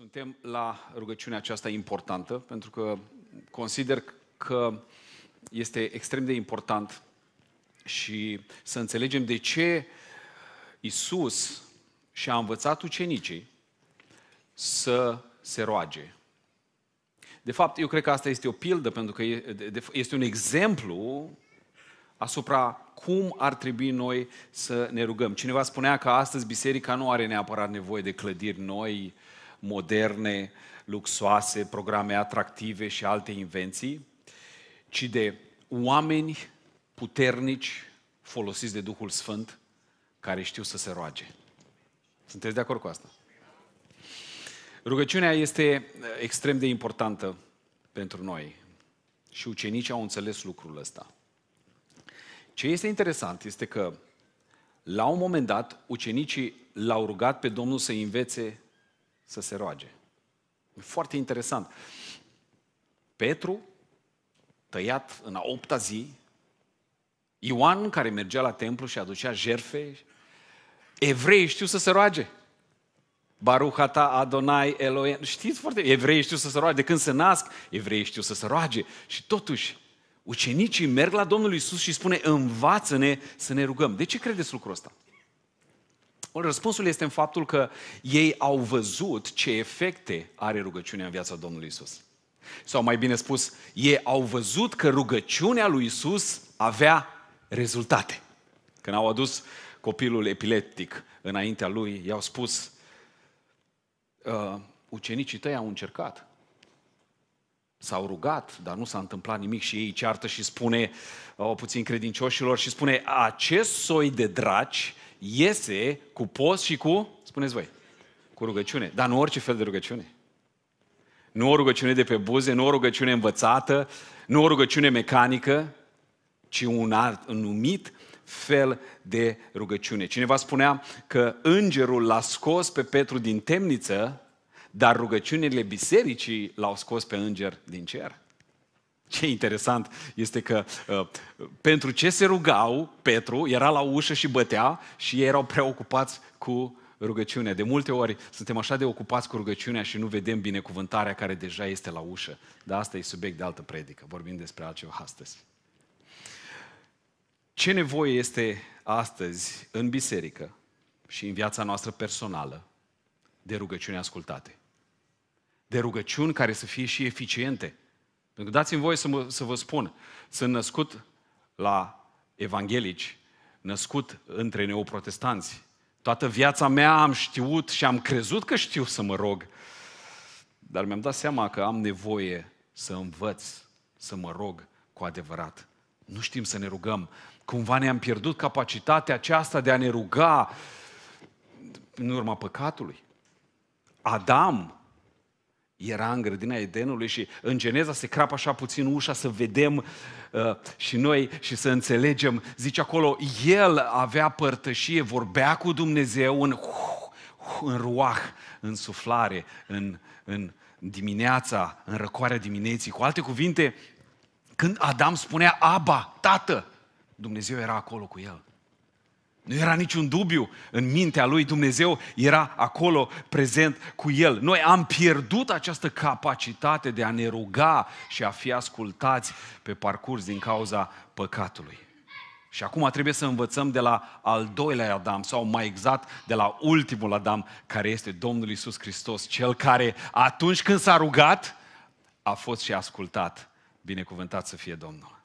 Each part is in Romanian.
Suntem la rugăciunea aceasta importantă, pentru că consider că este extrem de important și să înțelegem de ce Isus și-a învățat ucenicii să se roage. De fapt, eu cred că asta este o pildă, pentru că este un exemplu asupra cum ar trebui noi să ne rugăm. Cineva spunea că astăzi biserica nu are neapărat nevoie de clădiri noi, uh, moderne, luxoase, programe atractive și alte invenții, ci de oameni puternici folosiți de Duhul Sfânt care știu să se roage. Sunteți de acord cu asta? Rugăciunea este eh, extrem de importantă pentru noi și ucenicii au înțeles lucrul ăsta. Ce este interesant este că la un moment dat ucenicii l-au rugat pe Domnul să învețe să se roage. Foarte interesant. Petru, tăiat în a opta zi, Ioan, care mergea la templu și aducea jerfe, evrei știu să se roage. Baruhata Adonai Elohim. Știți foarte evrei știu să se roage. De când se nasc, evrei știu să se roage. Și totuși, ucenicii merg la Domnul Isus și spune, învață-ne să ne rugăm. De ce credeți lucrul ăsta? Răspunsul este în faptul că ei au văzut ce efecte are rugăciunea în viața Domnului Isus. Sau mai bine spus, ei au văzut că rugăciunea lui Isus avea rezultate. Când au adus copilul epileptic înaintea lui, i-au spus, ă, ucenicii tăi au încercat, s-au rugat, dar nu s-a întâmplat nimic și ei ceartă și spune, o puțin credincioșilor, și spune, acest soi de draci iese cu post și cu, spuneți voi, cu rugăciune. Dar nu orice fel de rugăciune. Nu o rugăciune de pe buze, nu o rugăciune învățată, nu o rugăciune mecanică, ci un, alt, un numit fel de rugăciune. Cineva spunea că îngerul l-a scos pe Petru din temniță, dar rugăciunile bisericii l-au scos pe înger din cer. Ce interesant este că uh, pentru ce se rugau, Petru era la ușă și bătea și ei erau preocupați cu rugăciunea. De multe ori suntem așa de ocupați cu rugăciunea și nu vedem binecuvântarea care deja este la ușă. Dar asta e subiect de altă predică. Vorbim despre altceva astăzi. Ce nevoie este astăzi în biserică și în viața noastră personală de rugăciuni ascultate? De rugăciuni care să fie și eficiente – dați-mi voie să, mă, să vă spun, sunt născut la evanghelici, născut între neoprotestanți. Toată viața mea am știut și am crezut că știu să mă rog, dar mi-am dat seama că am nevoie să învăț să mă rog cu adevărat. Nu știm să ne rugăm. Cumva ne-am pierdut capacitatea aceasta de a ne ruga în urma păcatului. Adam era în grădina Edenului și în Geneza se crapă așa puțin ușa să vedem uh, și noi și să înțelegem. Zice acolo, el avea părtășie, vorbea cu Dumnezeu în, uh, în ruah, în suflare, în, în dimineața, în răcoarea dimineții. Cu alte cuvinte, când Adam spunea Aba, tată, Dumnezeu era acolo cu el. Nu era niciun dubiu în mintea lui, Dumnezeu era acolo prezent cu el. Noi am pierdut această capacitate de a ne ruga și a fi ascultați pe parcurs din cauza păcatului. Și acum trebuie să învățăm de la al doilea Adam, sau mai exact de la ultimul Adam, care este Domnul Isus Hristos, cel care atunci când s-a rugat, a fost și ascultat. Binecuvântat să fie Domnul.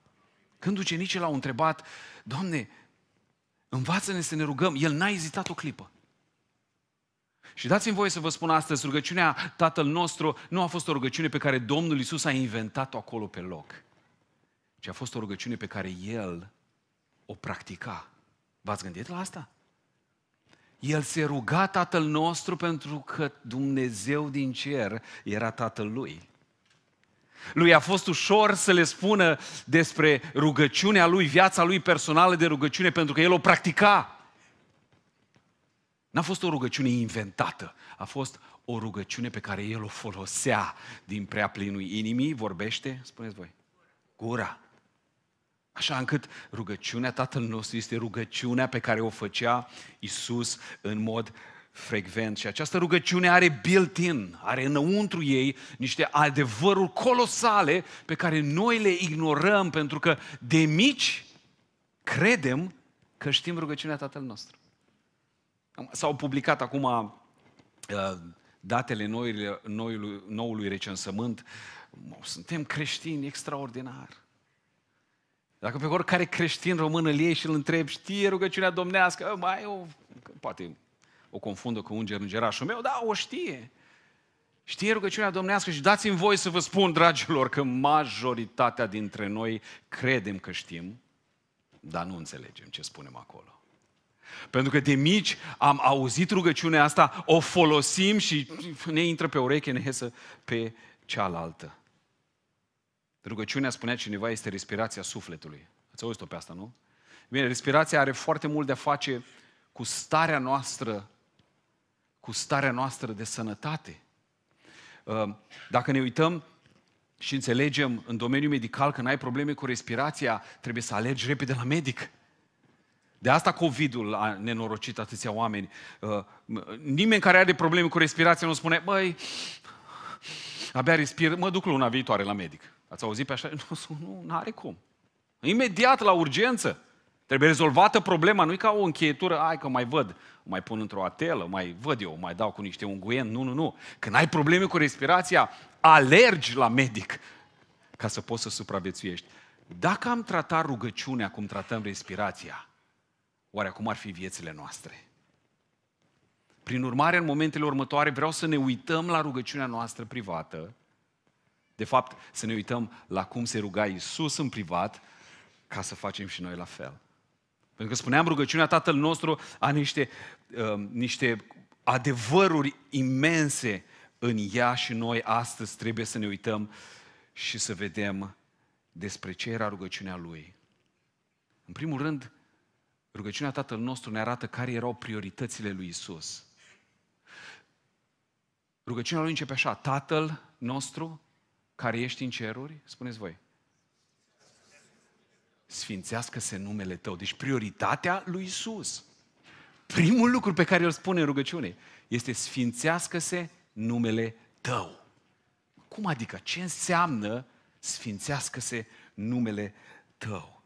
Când ucenicii l-au întrebat, Doamne, Învață-ne să ne rugăm. El n-a ezitat o clipă. Și dați-mi voie să vă spun astăzi, rugăciunea Tatăl nostru nu a fost o rugăciune pe care Domnul Isus a inventat-o acolo pe loc, ci a fost o rugăciune pe care El o practica. V-ați gândit la asta? El se ruga Tatăl nostru pentru că Dumnezeu din cer era Tatăl lui. Lui a fost ușor să le spună despre rugăciunea lui, viața lui personală de rugăciune, pentru că el o practica. N-a fost o rugăciune inventată, a fost o rugăciune pe care el o folosea din prea plinul inimii, vorbește, spuneți voi, gura. Așa încât rugăciunea Tatăl nostru este rugăciunea pe care o făcea Isus în mod frecvent și această rugăciune are built-in, are înăuntru ei niște adevăruri colosale pe care noi le ignorăm pentru că de mici credem că știm rugăciunea Tatăl nostru. S-au publicat acum uh, datele noului, noului recensământ. Suntem creștini extraordinar. Dacă pe oricare creștin român îl iei și îl întrebi, știe rugăciunea domnească, mai eu, poate o confundă cu unger îngerașul meu, da, o știe. Știe rugăciunea domnească și dați-mi voi să vă spun, dragilor, că majoritatea dintre noi credem că știm, dar nu înțelegem ce spunem acolo. Pentru că de mici am auzit rugăciunea asta, o folosim și ne intră pe ureche, ne iesă pe cealaltă. Rugăciunea, spunea cineva, este respirația sufletului. Ați auzit-o pe asta, nu? Bine, respirația are foarte mult de a face cu starea noastră cu starea noastră de sănătate. Uh, dacă ne uităm și înțelegem în domeniul medical că n-ai probleme cu respirația, trebuie să alergi repede la medic. De asta COVID-ul a nenorocit atâția oameni. Uh, nimeni care are probleme cu respirația nu spune, băi, abia respir, mă duc luna viitoare la medic. Ați auzit pe așa? Nu, nu are cum. Imediat la urgență. Trebuie rezolvată problema, nu ca o încheietură, ai că mai văd, mai pun într-o atelă, mai văd eu, mai dau cu niște unguien. nu, nu, nu. Când ai probleme cu respirația, alergi la medic ca să poți să supraviețuiești. Dacă am tratat rugăciunea cum tratăm respirația, oare acum ar fi viețile noastre? Prin urmare, în momentele următoare vreau să ne uităm la rugăciunea noastră privată, de fapt, să ne uităm la cum se ruga Isus în privat, ca să facem și noi la fel. Pentru că spuneam, rugăciunea Tatăl nostru a niște, uh, niște adevăruri imense în ea și noi astăzi trebuie să ne uităm și să vedem despre ce era rugăciunea Lui. În primul rând, rugăciunea Tatăl nostru ne arată care erau prioritățile lui Isus. Rugăciunea Lui începe așa, Tatăl nostru care ești în ceruri, spuneți voi sfințească-se numele tău. Deci prioritatea lui Isus. Primul lucru pe care îl spune în rugăciune este sfințească-se numele tău. Cum adică? Ce înseamnă sfințească-se numele tău?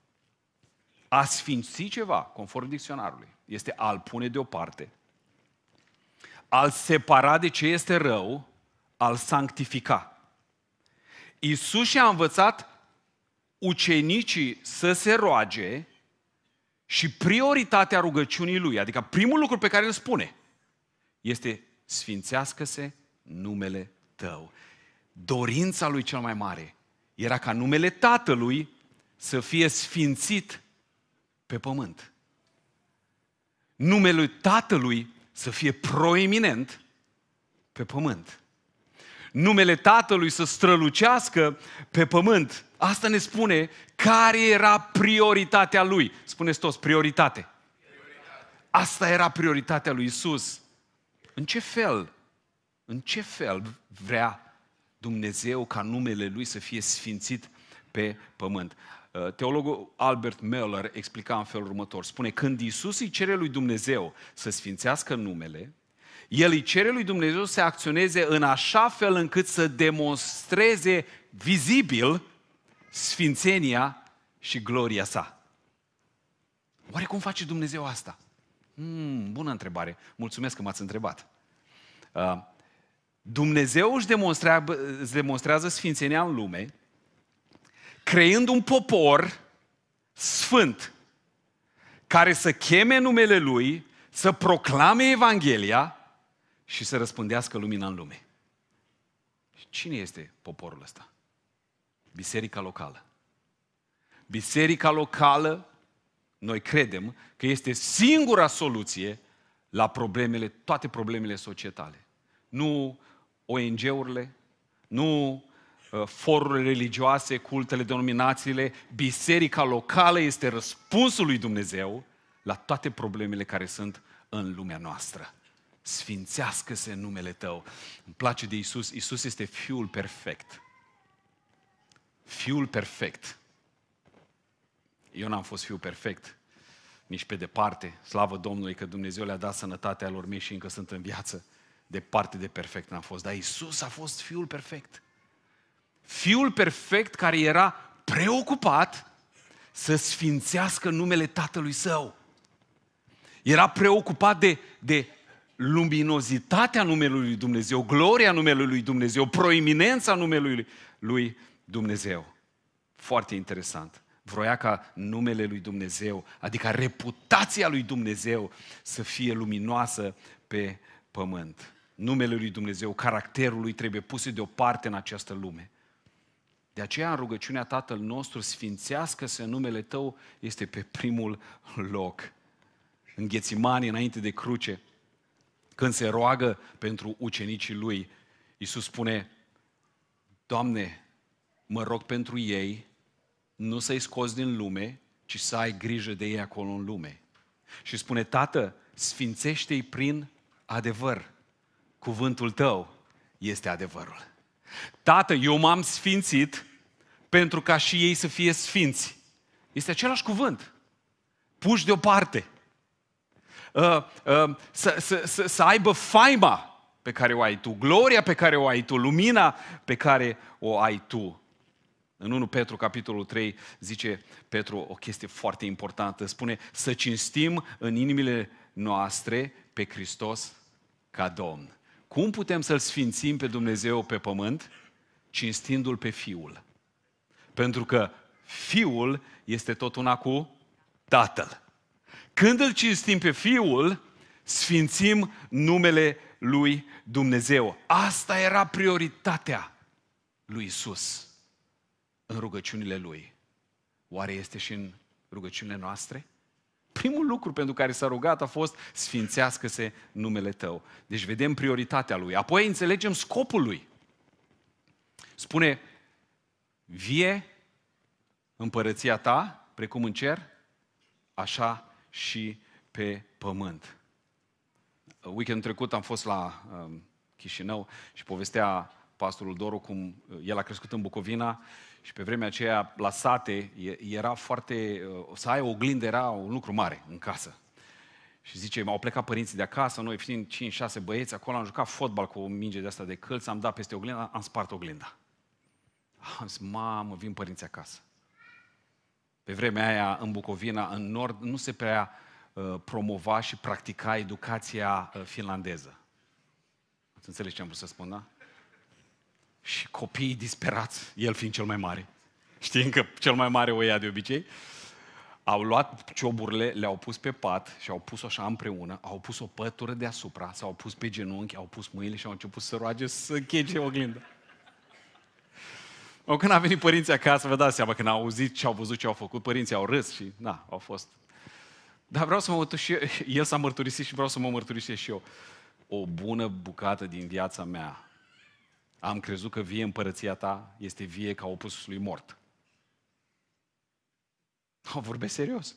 A sfinți ceva, conform dicționarului, este a-l pune deoparte, al separa de ce este rău, al sanctifica. Isus și-a învățat ucenicii să se roage și prioritatea rugăciunii lui, adică primul lucru pe care îl spune, este sfințească-se numele tău. Dorința lui cel mai mare era ca numele Tatălui să fie sfințit pe pământ. Numele Tatălui să fie proeminent pe pământ. Numele Tatălui să strălucească pe pământ. Asta ne spune care era prioritatea lui. Spuneți toți, prioritate. Asta era prioritatea lui Isus. În ce fel? În ce fel vrea Dumnezeu ca numele lui să fie sfințit pe pământ? Uh, teologul Albert Meller explica în felul următor. Spune, când Isus îi cere lui Dumnezeu să sfințească numele, el îi cere lui Dumnezeu să acționeze în așa fel încât să demonstreze vizibil sfințenia și gloria sa. Oare cum face Dumnezeu asta? Hmm, bună întrebare. Mulțumesc că m-ați întrebat. Uh, Dumnezeu își demonstrează, își demonstrează sfințenia în lume, creând un popor sfânt, care să cheme numele Lui, să proclame Evanghelia și să răspândească lumina în lume. Cine este poporul ăsta? Biserica locală. Biserica locală, noi credem că este singura soluție la problemele, toate problemele societale. Nu ONG-urile, nu uh, forurile religioase, cultele, denominațiile, biserica locală este răspunsul lui Dumnezeu la toate problemele care sunt în lumea noastră. Sfințească-se numele tău. Îmi place de Isus. Isus este Fiul perfect. Fiul perfect. Eu n-am fost fiul perfect, nici pe departe. Slavă Domnului că Dumnezeu le-a dat sănătatea lor mie și încă sunt în viață. Departe de perfect n-am fost. Dar Isus a fost fiul perfect. Fiul perfect care era preocupat să sfințească numele Tatălui Său. Era preocupat de, de luminozitatea numelui lui Dumnezeu, gloria numelui lui Dumnezeu, proeminența numelui lui Dumnezeu. Foarte interesant. Vroia ca numele lui Dumnezeu, adică reputația lui Dumnezeu, să fie luminoasă pe pământ. Numele lui Dumnezeu, caracterul lui trebuie pus deoparte în această lume. De aceea, în rugăciunea Tatăl nostru, sfințească-se numele Tău, este pe primul loc. În Ghețimani, înainte de cruce, când se roagă pentru ucenicii Lui, Iisus spune, Doamne, mă rog pentru ei, nu să-i scoți din lume, ci să ai grijă de ei acolo în lume. Și spune, Tată, sfințește-i prin adevăr. Cuvântul tău este adevărul. Tată, eu m-am sfințit pentru ca și ei să fie sfinți. Este același cuvânt. Puși deoparte. Uh, uh, să, să, să, să aibă faima pe care o ai tu, gloria pe care o ai tu, lumina pe care o ai tu. În 1 Petru, capitolul 3, zice Petru o chestie foarte importantă. Spune să cinstim în inimile noastre pe Hristos ca Domn. Cum putem să-L sfințim pe Dumnezeu pe pământ? Cinstindu-L pe Fiul. Pentru că Fiul este tot una cu Tatăl. Când îl cinstim pe Fiul, sfințim numele lui Dumnezeu. Asta era prioritatea lui Isus în rugăciunile Lui, oare este și în rugăciunile noastre? Primul lucru pentru care s-a rugat a fost sfințească-se numele Tău. Deci vedem prioritatea Lui. Apoi înțelegem scopul Lui. Spune, vie împărăția Ta, precum în cer, așa și pe pământ. Weekendul trecut am fost la um, Chișinău și povestea pastorul Doru cum uh, el a crescut în Bucovina și pe vremea aceea, la sate, era foarte... Uh, să ai o oglindă era un lucru mare în casă. Și zice, au plecat părinții de acasă, noi fiind 5-6 băieți, acolo am jucat fotbal cu o minge de asta de călț, am dat peste oglinda, am spart oglinda. Am zis, mamă, vin părinții acasă. Pe vremea aia, în Bucovina, în nord, nu se prea uh, promova și practica educația uh, finlandeză. Ați înțeles ce am vrut să spun, da? și copiii disperați, el fiind cel mai mare. Știi că cel mai mare o ia de obicei? Au luat cioburile, le-au pus pe pat și au pus-o așa împreună, au pus o pătură deasupra, s-au pus pe genunchi, au pus mâinile și au început să roage să chege oglinda. O, când a venit părinții acasă, vă dați seama, când au auzit ce au văzut, ce au făcut, părinții au râs și, na, au fost. Dar vreau să mă uit și el s-a mărturisit și vreau să mă mărturisesc și eu. O bună bucată din viața mea am crezut că vie împărăția ta este vie ca opusul lui mort. O vorbesc serios.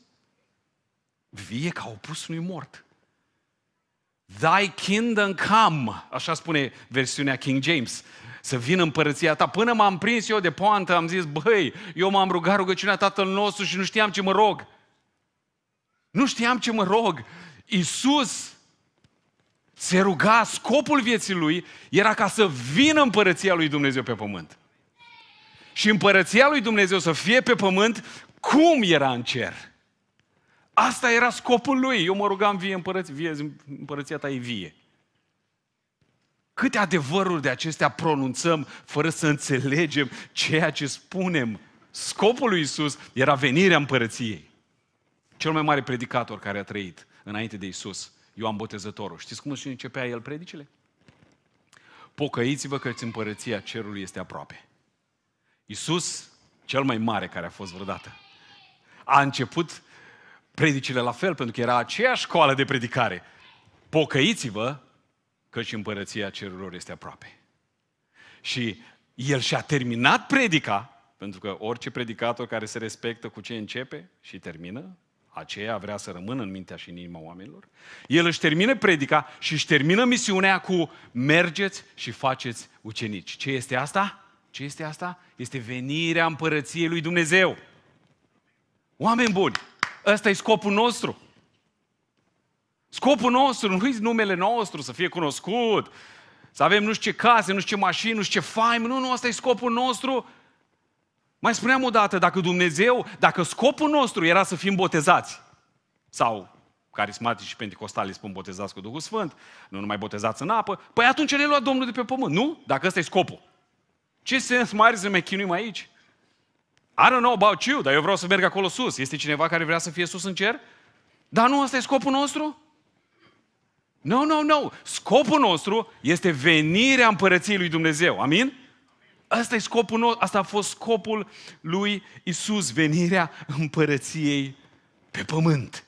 Vie ca opusul lui mort. Thy kingdom come, așa spune versiunea King James, să vină împărăția ta. Până m-am prins eu de poantă, am zis, băi, eu m-am rugat rugăciunea Tatăl nostru și nu știam ce mă rog. Nu știam ce mă rog. Iisus se ruga, scopul vieții lui era ca să vină împărăția lui Dumnezeu pe pământ. Și împărăția lui Dumnezeu să fie pe pământ cum era în cer. Asta era scopul lui. Eu mă rugam, vie, împărăț, vie împărăția ta e vie. Câte adevăruri de acestea pronunțăm fără să înțelegem ceea ce spunem. Scopul lui Isus era venirea împărăției. Cel mai mare predicator care a trăit înainte de Isus Ioan Botezătorul. Știți cum își începea el predicile? Pocăiți-vă căci împărăția cerului este aproape. Iisus, cel mai mare care a fost vreodată, a început predicile la fel, pentru că era aceeași școală de predicare. Pocăiți-vă căci împărăția cerurilor este aproape. Și el și-a terminat predica, pentru că orice predicator care se respectă cu ce începe și termină, aceea vrea să rămână în mintea și în inima oamenilor. El își termină predica și își termină misiunea cu mergeți și faceți ucenici. Ce este asta? Ce este asta? Este venirea împărăției lui Dumnezeu. Oameni buni, ăsta e scopul nostru. Scopul nostru, nu e numele nostru să fie cunoscut, să avem nu știu ce case, nu știu ce mașini, nu știu ce faim. Nu, nu, asta e scopul nostru mai spuneam odată, dacă Dumnezeu, dacă scopul nostru era să fim botezați, sau carismatici și pentecostali spun botezați cu Duhul Sfânt, nu numai botezați în apă, păi atunci le lua Domnul de pe pământ, nu? Dacă ăsta e scopul. Ce sens mai are să ne chinuim aici? I don't know about you, dar eu vreau să merg acolo sus. Este cineva care vrea să fie sus în cer? Dar nu ăsta e scopul nostru? Nu, no, nu, no, nu. No. Scopul nostru este venirea împărăției lui Dumnezeu. Amin? Asta e scopul nostru, asta a fost scopul lui Isus, venirea împărăției pe pământ.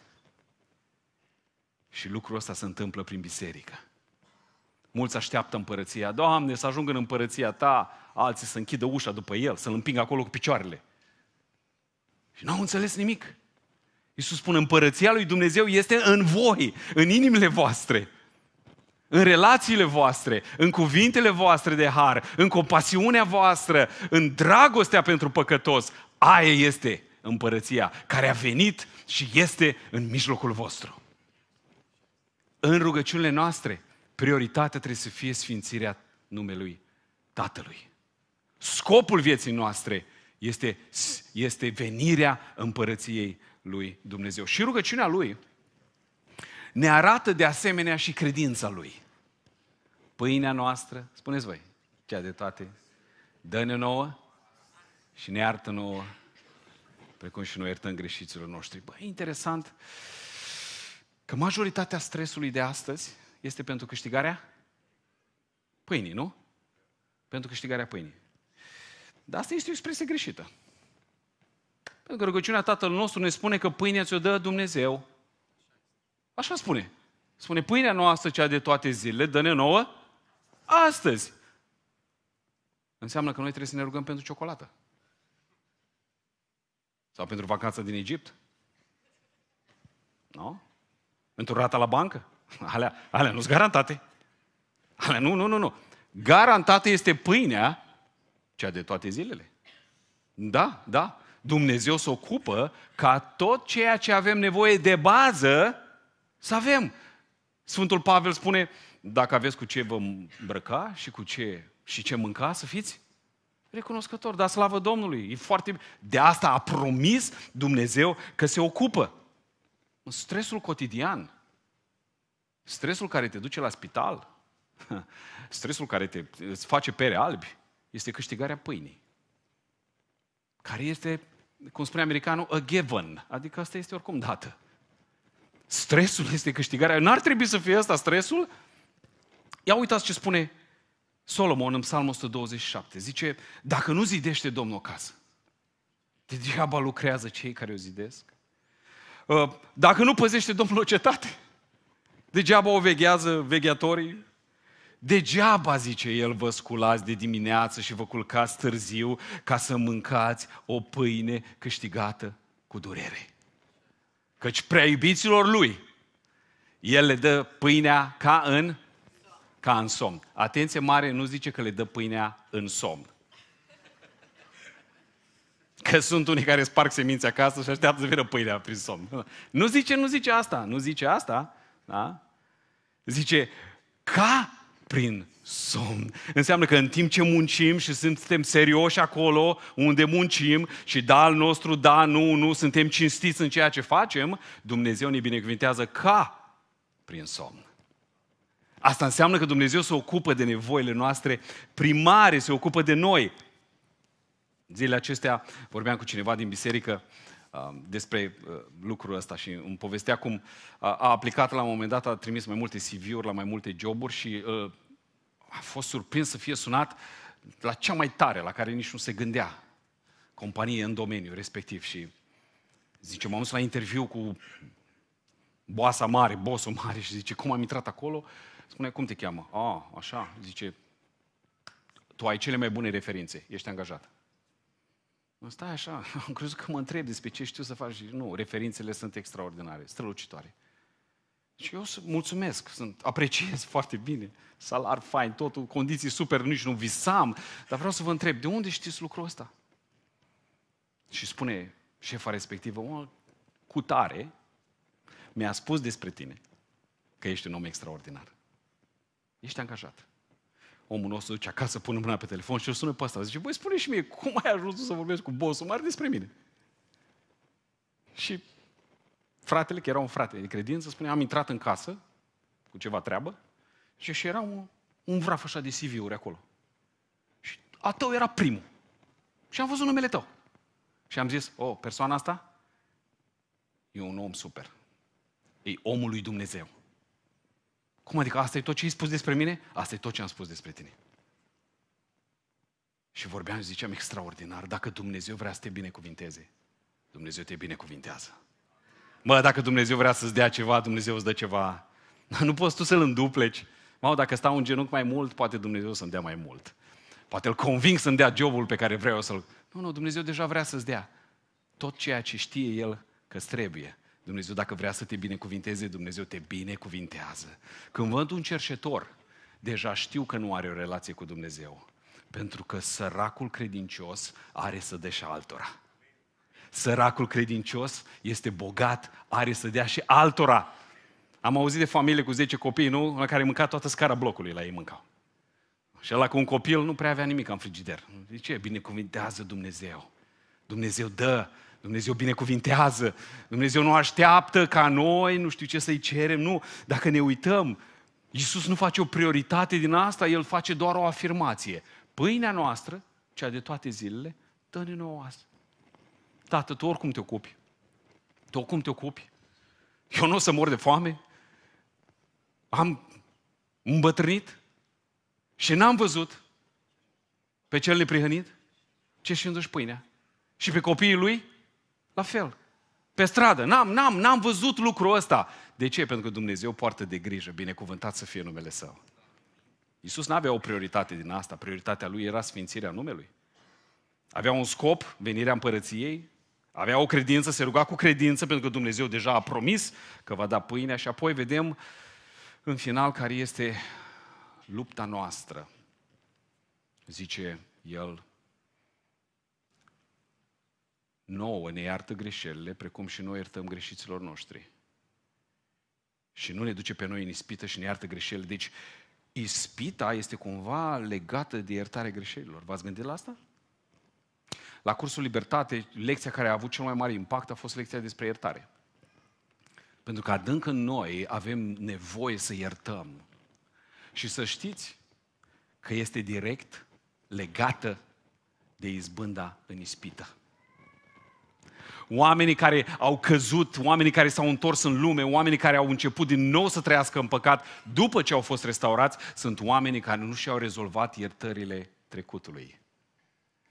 Și lucrul ăsta se întâmplă prin biserică. Mulți așteaptă împărăția. Doamne, să ajung în împărăția ta, alții să închidă ușa după el, să-l împingă acolo cu picioarele. Și n-au înțeles nimic. Iisus spune, împărăția lui Dumnezeu este în voi, în inimile voastre în relațiile voastre, în cuvintele voastre de har, în compasiunea voastră, în dragostea pentru păcătos. Aia este împărăția care a venit și este în mijlocul vostru. În rugăciunile noastre, prioritatea trebuie să fie sfințirea numelui Tatălui. Scopul vieții noastre este, este venirea împărăției lui Dumnezeu. Și rugăciunea lui ne arată de asemenea și credința lui pâinea noastră, spuneți voi, cea de toate, dă-ne nouă și ne iartă nouă, precum și noi iertăm greșiților noștri. Bă, interesant că majoritatea stresului de astăzi este pentru câștigarea pâinii, nu? Pentru câștigarea pâinii. Dar asta este o expresie greșită. Pentru că rugăciunea Tatăl nostru ne spune că pâinea ți-o dă Dumnezeu. Așa spune. Spune, pâinea noastră, cea de toate zilele, dă-ne nouă astăzi. Înseamnă că noi trebuie să ne rugăm pentru ciocolată. Sau pentru vacanța din Egipt. Nu? Pentru rata la bancă. Alea, alea nu sunt garantate. Alea, nu, nu, nu, nu. Garantată este pâinea, cea de toate zilele. Da, da. Dumnezeu se ocupă ca tot ceea ce avem nevoie de bază să avem. Sfântul Pavel spune, dacă aveți cu ce vă îmbrăca și cu ce, și ce mânca, să fiți recunoscători. Dar slavă Domnului, e foarte... De asta a promis Dumnezeu că se ocupă. În stresul cotidian, stresul care te duce la spital, stresul care te, îți face pere albi, este câștigarea pâinii. Care este, cum spune americanul, a given. Adică asta este oricum dată. Stresul este câștigarea. N-ar trebui să fie asta stresul? Ia uitați ce spune Solomon în Psalmul 127. Zice, dacă nu zidește Domnul o casă, degeaba lucrează cei care o zidesc. Uh, dacă nu păzește Domnul o cetate, degeaba o veghează vegheatorii. Degeaba, zice el, vă sculați de dimineață și vă culcați târziu ca să mâncați o pâine câștigată cu durere. Căci prea iubiților lui, el le dă pâinea ca în ca în somn. Atenție mare, nu zice că le dă pâinea în somn. Că sunt unii care sparg semințe acasă și așteaptă să vină pâinea prin somn. Nu zice, nu zice asta, nu zice asta, da? Zice, ca prin somn. Înseamnă că în timp ce muncim și suntem serioși acolo unde muncim și da al nostru, da, nu, nu, suntem cinstiți în ceea ce facem, Dumnezeu ne binecuvintează ca prin somn. Asta înseamnă că Dumnezeu se ocupă de nevoile noastre primare, se ocupă de noi. Zilele acestea vorbeam cu cineva din biserică uh, despre uh, lucrul ăsta și îmi povestea cum uh, a aplicat la un moment dat, a trimis mai multe CV-uri la mai multe joburi și a fost surprins să fie sunat la cea mai tare, la care nici nu se gândea companie în domeniu respectiv și zice, m-am dus la interviu cu boasa mare, bosul mare și zice, cum am intrat acolo? Spune, cum te cheamă? A, ah, așa, zice, tu ai cele mai bune referințe, ești angajat. Nu stai așa, am crezut că mă întreb despre ce știu să faci. Nu, referințele sunt extraordinare, strălucitoare. Și eu mulțumesc, sunt, apreciez foarte bine, salar fain, totul, condiții super, nici nu visam, dar vreau să vă întreb, de unde știți lucrul ăsta? Și spune șefa respectivă, o, cu tare, mi-a spus despre tine că ești un om extraordinar. Ești angajat. Omul nostru duce acasă, pune mâna pe telefon și îl sună pe ăsta. Zice, băi, spune și mie, cum ai ajuns să vorbești cu bossul mare despre mine? Și fratele, că era un frate de credință, spune, am intrat în casă cu ceva treabă și, și era un, un vraf așa de CV-uri acolo. Și a tău era primul. Și am văzut numele tău. Și am zis, o, oh, persoana asta e un om super. E omul lui Dumnezeu. Cum adică asta e tot ce ai spus despre mine? Asta e tot ce am spus despre tine. Și vorbeam și ziceam extraordinar, dacă Dumnezeu vrea să te binecuvinteze, Dumnezeu te binecuvintează. Mă, dacă Dumnezeu vrea să-ți dea ceva, Dumnezeu îți dă ceva. Nu poți tu să-L îndupleci. Mă, dacă stau un genunchi mai mult, poate Dumnezeu să-mi dea mai mult. Poate îl conving să-mi dea jobul pe care vreau să-l... Nu, nu, Dumnezeu deja vrea să-ți dea tot ceea ce știe El că trebuie. Dumnezeu, dacă vrea să te binecuvinteze, Dumnezeu te binecuvintează. Când văd un cercetor, deja știu că nu are o relație cu Dumnezeu. Pentru că săracul credincios are să dea și altora. Săracul credincios este bogat, are să dea și altora. Am auzit de familie cu 10 copii, nu? La care mânca toată scara blocului, la ei mâncau. Și ăla cu un copil nu prea avea nimic în frigider. De ce? Binecuvintează Dumnezeu. Dumnezeu dă Dumnezeu binecuvintează, Dumnezeu nu așteaptă ca noi, nu știu ce să-i cerem, nu. Dacă ne uităm, Iisus nu face o prioritate din asta, El face doar o afirmație. Pâinea noastră, cea de toate zilele, dă-ne nouă asta. Tată, tu oricum te ocupi. Tu oricum te ocupi. Eu nu o să mor de foame. Am îmbătrânit și n-am văzut pe cel neprihănit ce și înduși pâinea. Și pe copiii lui la fel. Pe stradă. N-am, n-am, n-am văzut lucrul ăsta. De ce? Pentru că Dumnezeu poartă de grijă. Binecuvântat să fie numele Său. Iisus nu avea o prioritate din asta. Prioritatea lui era sfințirea numelui. Avea un scop, venirea împărăției, avea o credință, se ruga cu credință, pentru că Dumnezeu deja a promis că va da pâinea și apoi vedem în final care este lupta noastră. Zice el nouă ne iartă greșelile, precum și noi iertăm greșiților noștri. Și nu ne duce pe noi în ispită și ne iartă greșelile. Deci, ispita este cumva legată de iertarea greșelilor. V-ați gândit la asta? La cursul Libertate, lecția care a avut cel mai mare impact a fost lecția despre iertare. Pentru că adânc în noi avem nevoie să iertăm. Și să știți că este direct legată de izbânda în ispită oamenii care au căzut, oamenii care s-au întors în lume, oamenii care au început din nou să trăiască în păcat după ce au fost restaurați, sunt oamenii care nu și-au rezolvat iertările trecutului,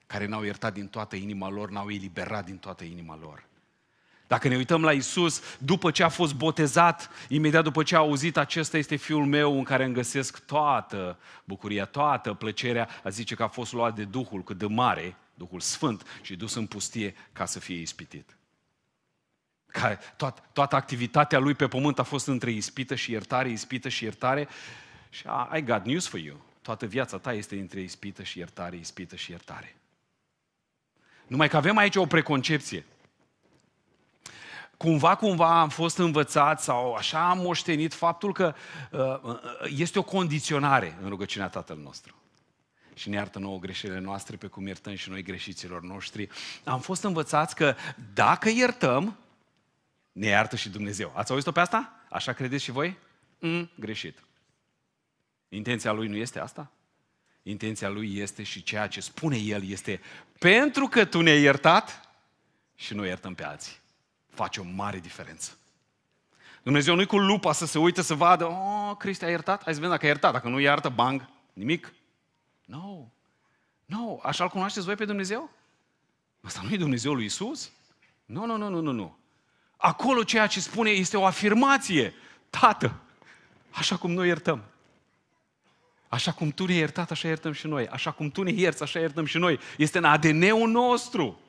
care n-au iertat din toată inima lor, n-au eliberat din toată inima lor. Dacă ne uităm la Isus, după ce a fost botezat, imediat după ce a auzit, acesta este fiul meu în care îmi găsesc toată bucuria, toată plăcerea, a zice că a fost luat de Duhul cât de mare, Duhul Sfânt și dus în pustie ca să fie ispitit. Ca toată, toată activitatea lui pe pământ a fost între ispită și iertare, ispită și iertare. Și I got news for you. Toată viața ta este între ispită și iertare, ispită și iertare. Numai că avem aici o preconcepție. Cumva, cumva am fost învățat sau așa am moștenit faptul că uh, uh este o condiționare în rugăciunea Tatăl nostru și ne iartă nouă greșelile noastre pe cum iertăm și noi greșiților noștri. Am fost învățați că dacă iertăm, ne iartă și Dumnezeu. Ați auzit-o pe asta? Așa credeți și voi? Mm, greșit. Intenția lui nu este asta? Intenția lui este și ceea ce spune el este pentru că tu ne-ai iertat și noi iertăm pe alții. Face o mare diferență. Dumnezeu nu-i cu lupa să se uite să vadă, oh, Cristi a iertat, hai să vedem dacă a iertat, dacă nu iartă, bang, nimic. No. No. Așa-L cunoașteți voi pe Dumnezeu? Asta nu e Dumnezeul lui Isus? Nu, nu, nu, nu, nu, no. Acolo ceea ce spune este o afirmație. Tată, așa cum noi iertăm. Așa cum Tu ne-ai iertat, așa iertăm și noi. Așa cum Tu ne ierți, așa iertăm și noi. Este în ADN-ul nostru.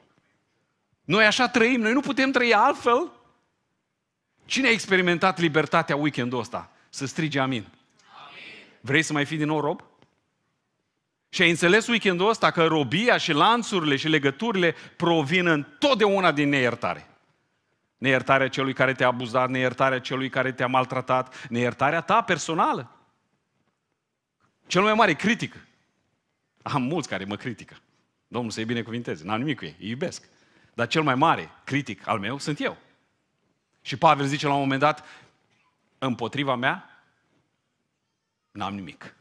Noi așa trăim, noi nu putem trăi altfel. Cine a experimentat libertatea weekendul ăsta? Să strige amin. amin. Vrei să mai fii din nou rob? Și ai înțeles weekendul ăsta că robia și lanțurile și legăturile provin întotdeauna din neiertare. Neiertarea celui care te-a abuzat, neiertarea celui care te-a maltratat, neiertarea ta personală. Cel mai mare critic. Am mulți care mă critică. Domnul să-i binecuvinteze, n-am nimic cu ei, îi iubesc. Dar cel mai mare critic al meu sunt eu. Și Pavel zice la un moment dat, împotriva mea, n-am nimic.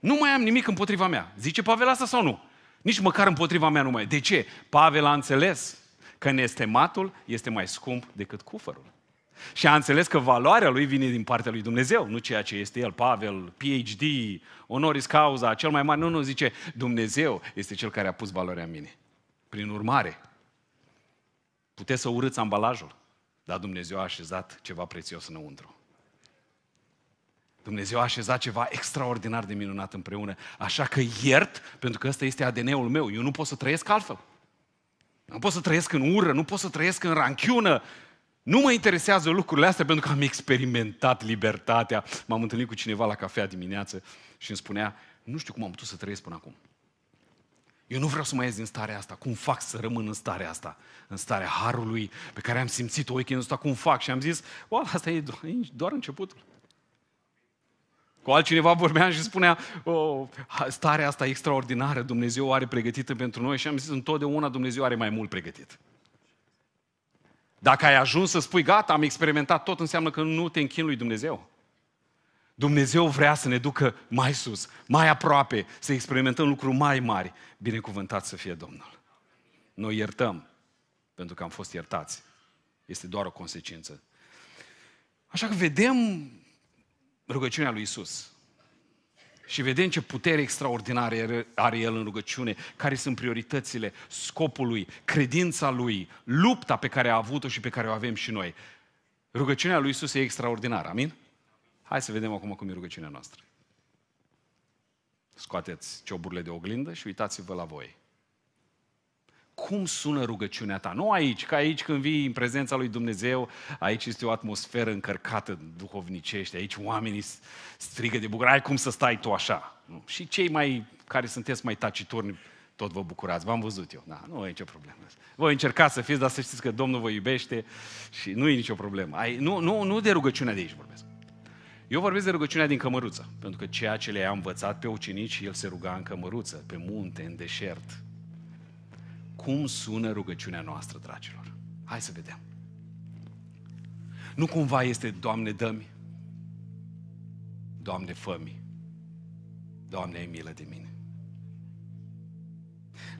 Nu mai am nimic împotriva mea. Zice Pavel asta sau nu? Nici măcar împotriva mea nu mai. De ce? Pavel a înțeles că nestematul este mai scump decât cufărul. Și a înțeles că valoarea lui vine din partea lui Dumnezeu, nu ceea ce este el, Pavel, PhD, honoris causa, cel mai mare. Nu, nu, zice, Dumnezeu este cel care a pus valoarea în mine. Prin urmare, puteți să urâți ambalajul, dar Dumnezeu a așezat ceva prețios înăuntru. Dumnezeu a așezat ceva extraordinar de minunat împreună. Așa că iert, pentru că ăsta este ADN-ul meu. Eu nu pot să trăiesc altfel. Nu pot să trăiesc în ură, nu pot să trăiesc în ranchiună. Nu mă interesează lucrurile astea pentru că am experimentat libertatea. M-am întâlnit cu cineva la cafea dimineață și îmi spunea, nu știu cum am putut să trăiesc până acum. Eu nu vreau să mai ies din starea asta. Cum fac să rămân în starea asta? În starea harului pe care am simțit-o weekendul ăsta, cum fac? Și am zis, o, asta e doar începutul. Cu altcineva vorbeam și spunea, oh, starea asta extraordinară Dumnezeu are pregătită pentru noi și am zis, întotdeauna Dumnezeu are mai mult pregătit. Dacă ai ajuns să spui, gata, am experimentat tot, înseamnă că nu te închin lui Dumnezeu. Dumnezeu vrea să ne ducă mai sus, mai aproape, să experimentăm lucruri mai mari. Binecuvântat să fie Domnul. Noi iertăm, pentru că am fost iertați. Este doar o consecință. Așa că vedem rugăciunea lui Isus. Și vedem ce putere extraordinară are el în rugăciune, care sunt prioritățile, scopul lui, credința lui, lupta pe care a avut-o și pe care o avem și noi. Rugăciunea lui Isus e extraordinară, amin? Hai să vedem acum cum e rugăciunea noastră. Scoateți cioburile de oglindă și uitați-vă la voi cum sună rugăciunea ta. Nu aici, că aici când vii în prezența lui Dumnezeu, aici este o atmosferă încărcată duhovnicește, aici oamenii strigă de bucurie, ai cum să stai tu așa. Nu. Și cei mai, care sunteți mai taciturni, tot vă bucurați, v-am văzut eu, da, nu e nicio problemă. Voi încerca să fiți, dar să știți că Domnul vă iubește și nu e nicio problemă. Ai, nu, nu, nu de rugăciunea de aici vorbesc. Eu vorbesc de rugăciunea din cămăruță, pentru că ceea ce le-a învățat pe ucenici, el se ruga în cămăruță, pe munte, în deșert, cum sună rugăciunea noastră, dragilor. Hai să vedem. Nu cumva este, Doamne, dă-mi, Doamne, fă Doamne, ai milă de mine.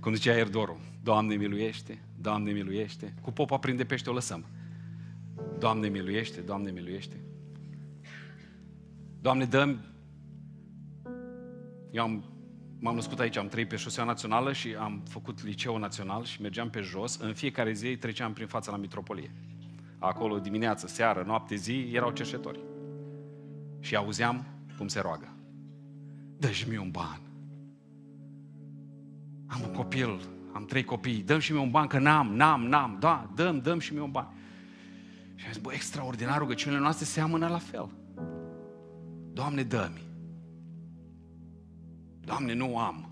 Cum zicea Erdoru, Doamne miluiește, Doamne miluiește, cu popa prinde pește o lăsăm. Doamne miluiește, Doamne miluiește. Doamne dăm. Eu am m-am născut aici, am trăit pe șosea națională și am făcut liceu național și mergeam pe jos. În fiecare zi treceam prin fața la mitropolie. Acolo dimineață, seară, noapte, zi, erau cerșetori. Și auzeam cum se roagă. Dă-și un ban. Am un copil, am trei copii, dăm și mi un ban, că n-am, n-am, n-am, da, dăm, dăm și mi un ban. Și am zis, bă, extraordinar, rugăciunile noastre seamănă la fel. Doamne, dă-mi. Doamne, nu am.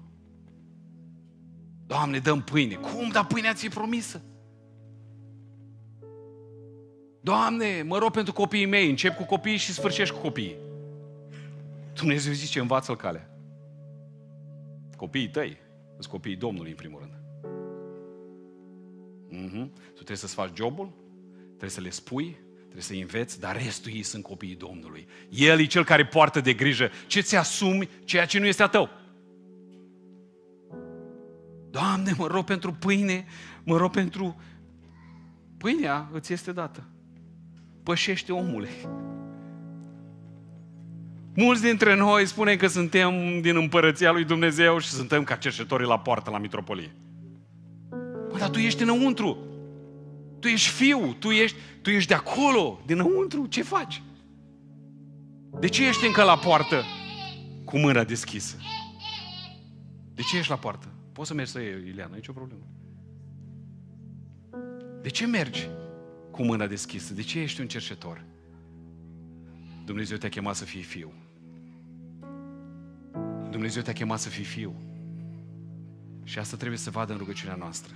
Doamne, dăm pâine. Cum? Dar pâinea ți-e promisă. Doamne, mă rog pentru copiii mei, încep cu copiii și sfârșești cu copiii. Dumnezeu zice, învață-l calea. Copiii tăi sunt copiii Domnului, în primul rând. Mm-hmm. Tu trebuie să-ți faci jobul, trebuie să le spui, trebuie să-i înveți, dar restul ei sunt copiii Domnului. El e cel care poartă de grijă ce ți asumi, ceea ce nu este a tău. Doamne, mă rog pentru pâine, mă rog pentru... Pâinea îți este dată. Pășește omule. Mulți dintre noi spune că suntem din împărăția lui Dumnezeu și suntem ca cercetorii la poartă la mitropolie. Mă, dar tu ești înăuntru. Tu ești fiu, tu ești, tu ești de acolo, dinăuntru, ce faci? De ce ești încă la poartă cu mâna deschisă? De ce ești la poartă? Poți să mergi să iei, Ileana, nicio problemă. De ce mergi cu mâna deschisă? De ce ești un cercetor? Dumnezeu te-a chemat să fii fiu. Dumnezeu te-a chemat să fii fiu. Și asta trebuie să vadă în rugăciunea noastră.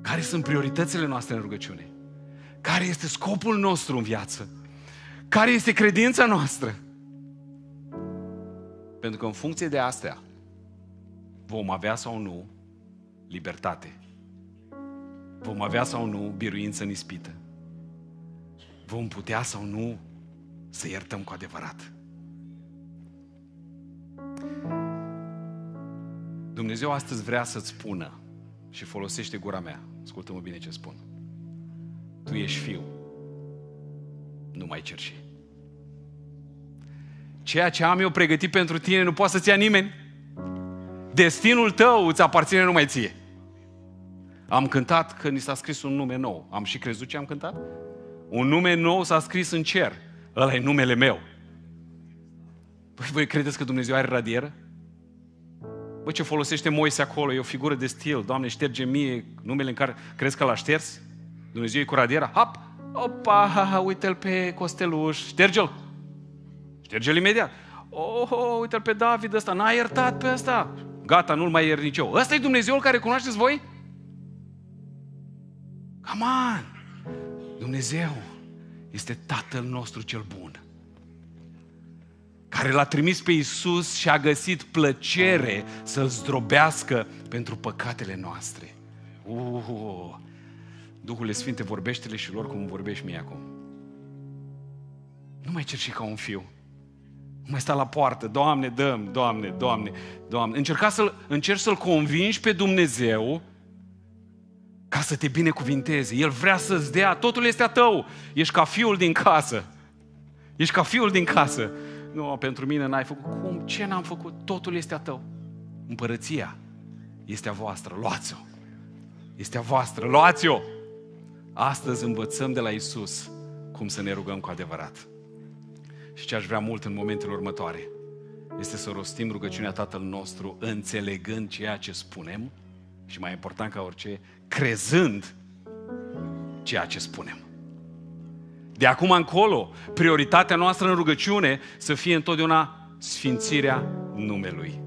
Care sunt prioritățile noastre în rugăciune? Care este scopul nostru în viață? Care este credința noastră? Pentru că în funcție de astea, vom avea sau nu libertate. Vom avea sau nu biruință în ispită. Vom putea sau nu să iertăm cu adevărat. Dumnezeu astăzi vrea să-ți spună și folosește gura mea. Ascultă-mă bine ce spun. Tu ești fiu. Nu mai cerși. Ceea ce am eu pregătit pentru tine nu poate să-ți ia nimeni. Destinul tău îți aparține numai ție. Am cântat că ni s-a scris un nume nou. Am și crezut ce am cântat? Un nume nou s-a scris în cer. Ăla e numele meu. Păi voi credeți că Dumnezeu are radieră? Bă, ce folosește Moise acolo? E o figură de stil. Doamne, șterge mie numele în care crezi că l-a șters? Dumnezeu e cu radiera? Hap! Opa, uite-l pe Costeluș. Șterge-l! Șterge-l imediat. Oh, oh uite-l pe David ăsta. N-a iertat pe ăsta gata, nu-l mai ierniceu. Ăsta e Dumnezeul care cunoașteți voi? Come on! Dumnezeu este Tatăl nostru cel bun care l-a trimis pe Isus și a găsit plăcere să-L zdrobească pentru păcatele noastre. Uh, Duhul Sfinte, vorbește-le și lor cum vorbești mie acum. Nu mai cer și ca un fiu mai sta la poartă, Doamne, dăm, Doamne, Doamne, Doamne. Încerca să-l, încerci să-L convingi pe Dumnezeu ca să te binecuvinteze. El vrea să-ți dea, totul este a tău. Ești ca fiul din casă. Ești ca fiul din casă. Nu, pentru mine n-ai făcut. Cum? Ce n-am făcut? Totul este a tău. Împărăția este a voastră. Luați-o. Este a voastră. Luați-o. Astăzi învățăm de la Isus cum să ne rugăm cu adevărat. Și ce aș vrea mult în momentele următoare este să rostim rugăciunea Tatăl nostru înțelegând ceea ce spunem și mai important ca orice, crezând ceea ce spunem. De acum încolo, prioritatea noastră în rugăciune să fie întotdeauna sfințirea numelui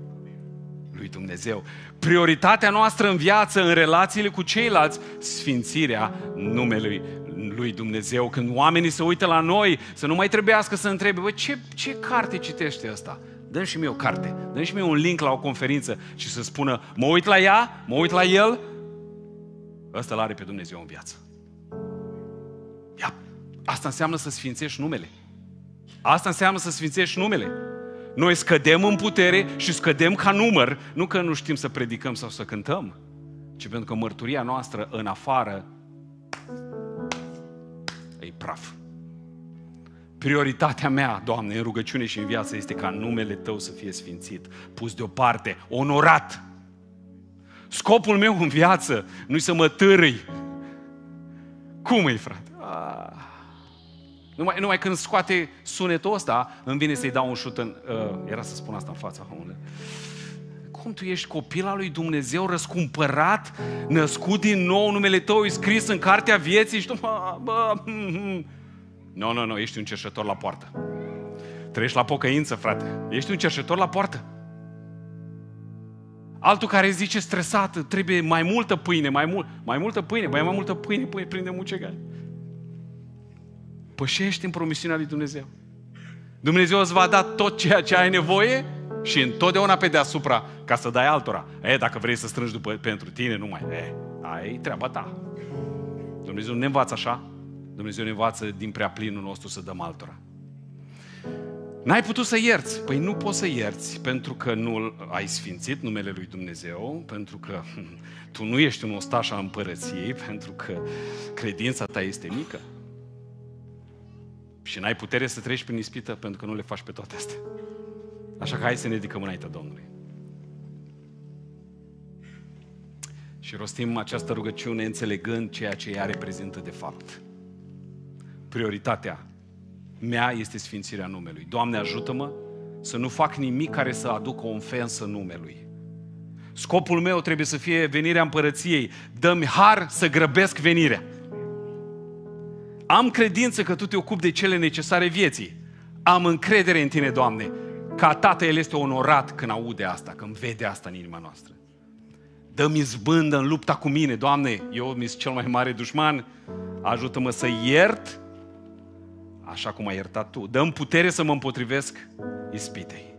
lui Dumnezeu. Prioritatea noastră în viață, în relațiile cu ceilalți, sfințirea numelui lui Dumnezeu, când oamenii se uită la noi, să nu mai trebuiască să întrebe, bă, ce, ce carte citește asta? dă și mie o carte, dă și mie un link la o conferință și să spună, mă uit la ea, mă uit la el, ăsta l-are pe Dumnezeu în viață. Ia, asta înseamnă să sfințești numele. Asta înseamnă să sfințești numele. Noi scădem în putere și scădem ca număr, nu că nu știm să predicăm sau să cântăm, ci pentru că mărturia noastră în afară e praf. Prioritatea mea, Doamne, în rugăciune și în viață este ca numele Tău să fie sfințit, pus deoparte, onorat. Scopul meu în viață nu să mă târâi. Cum e, frate? Ah. Numai, numai când scoate sunetul ăsta, îmi vine să-i dau un șut în... Uh, era să spun asta în fața omului. Cum tu ești copil al lui Dumnezeu, răscumpărat, născut din nou, numele tău e scris în cartea vieții și tu, bă, bă, mhm. nu, no, nu, no, nu, no, ești un cerșător la poartă. Trăiești la pocăință, frate. Ești un cerșător la poartă. Altul care zice stresat, trebuie mai multă pâine, mai, mult, mai multă pâine, mai, mai multă pâine, pâine prinde mucegai. Pășești în promisiunea lui Dumnezeu. Dumnezeu îți va da tot ceea ce ai nevoie și întotdeauna pe deasupra ca să dai altora. E, dacă vrei să strângi după, pentru tine, nu mai. E, ai treaba ta. Dumnezeu ne învață așa. Dumnezeu ne învață din prea plinul nostru să dăm altora. N-ai putut să ierți. Păi nu poți să ierți pentru că nu ai sfințit numele lui Dumnezeu, pentru că tu nu ești un ostaș a împărăției, pentru că credința ta este mică. Și n-ai putere să treci prin ispită pentru că nu le faci pe toate astea. Așa că hai să ne ridicăm înaintea Domnului. Și rostim această rugăciune înțelegând ceea ce ea reprezintă de fapt. Prioritatea mea este sfințirea numelui. Doamne, ajută-mă să nu fac nimic care să aducă o ofensă numelui. Scopul meu trebuie să fie venirea împărăției. Dă-mi har să grăbesc venirea. Am credință că Tu te ocupi de cele necesare vieții. Am încredere în Tine, Doamne, ca tată el este onorat când aude asta, când vede asta în inima noastră. Dă-mi zbândă în lupta cu mine, Doamne, eu mi cel mai mare dușman, ajută-mă să iert așa cum ai iertat Tu. Dă-mi putere să mă împotrivesc ispitei.